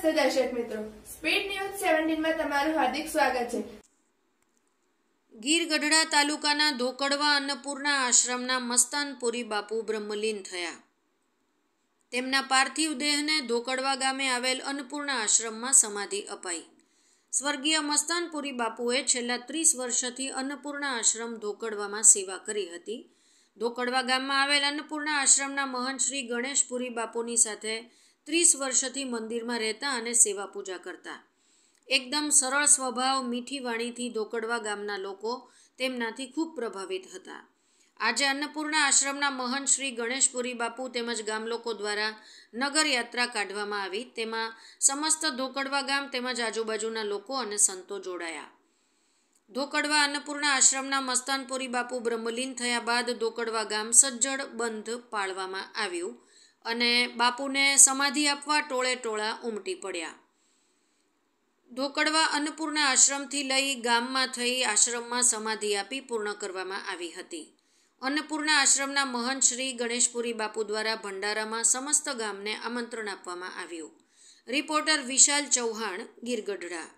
નમસ્તે દર્શક મિત્રો સ્પીડ ન્યૂઝ સેવન્ટીનમાં તમારું હાર્દિક સ્વાગત છે ગીર ગઢડા તાલુકાના ધોકડવા અન્નપૂર્ણા આશ્રમના મસ્તાનપુરી બાપુ બ્રહ્મલીન થયા તેમના પાર્થિવ દેહને ધોકડવા ગામે આવેલ અન્નપૂર્ણા આશ્રમમાં સમાધિ અપાઈ સ્વર્ગીય મસ્તાનપુરી બાપુએ છેલ્લા ત્રીસ વર્ષથી અન્નપૂર્ણા આશ્રમ ધોકડવામાં સેવા કરી હતી ધોકડવા ગામમાં આવેલ અન્નપૂર્ણા આશ્રમના મહંત શ્રી ગણેશપુરી બાપુની સાથે ત્રીસ વર્ષથી મંદિરમાં રહેતા અને સેવા પૂજા કરતા એકદમ સરળ સ્વભાવ મીઠી વાણીથી ધોકડવા ગામના લોકો તેમનાથી ખૂબ પ્રભાવિત હતા આજે અન્નપૂર્ણા આશ્રમના મહંત શ્રી ગણેશપુરી બાપુ તેમજ ગામલોકો દ્વારા નગરયાત્રા કાઢવામાં આવી તેમાં સમસ્ત ધોકડવા ગામ તેમજ આજુબાજુના લોકો અને સંતો જોડાયા ધોકડવા અન્નપૂર્ણા આશ્રમના મસ્તાનપુરી બાપુ બ્રહ્મલીન થયા બાદ ધોકડવા ગામ સજ્જડ બંધ પાળવામાં આવ્યું અને બાપુને સમાધિ આપવા ટોળે ટોળા ઉમટી પડ્યા ધોકડવા અન્નપૂર્ણા આશ્રમથી લઈ ગામમાં થઈ આશ્રમમાં સમાધિ આપી પૂર્ણ કરવામાં આવી હતી અન્નપૂર્ણા આશ્રમના મહંત શ્રી ગણેશપુરી બાપુ દ્વારા ભંડારામાં સમસ્ત ગામને આમંત્રણ આપવામાં આવ્યું રિપોર્ટર વિશાલ ચૌહાણ ગીરગઢડા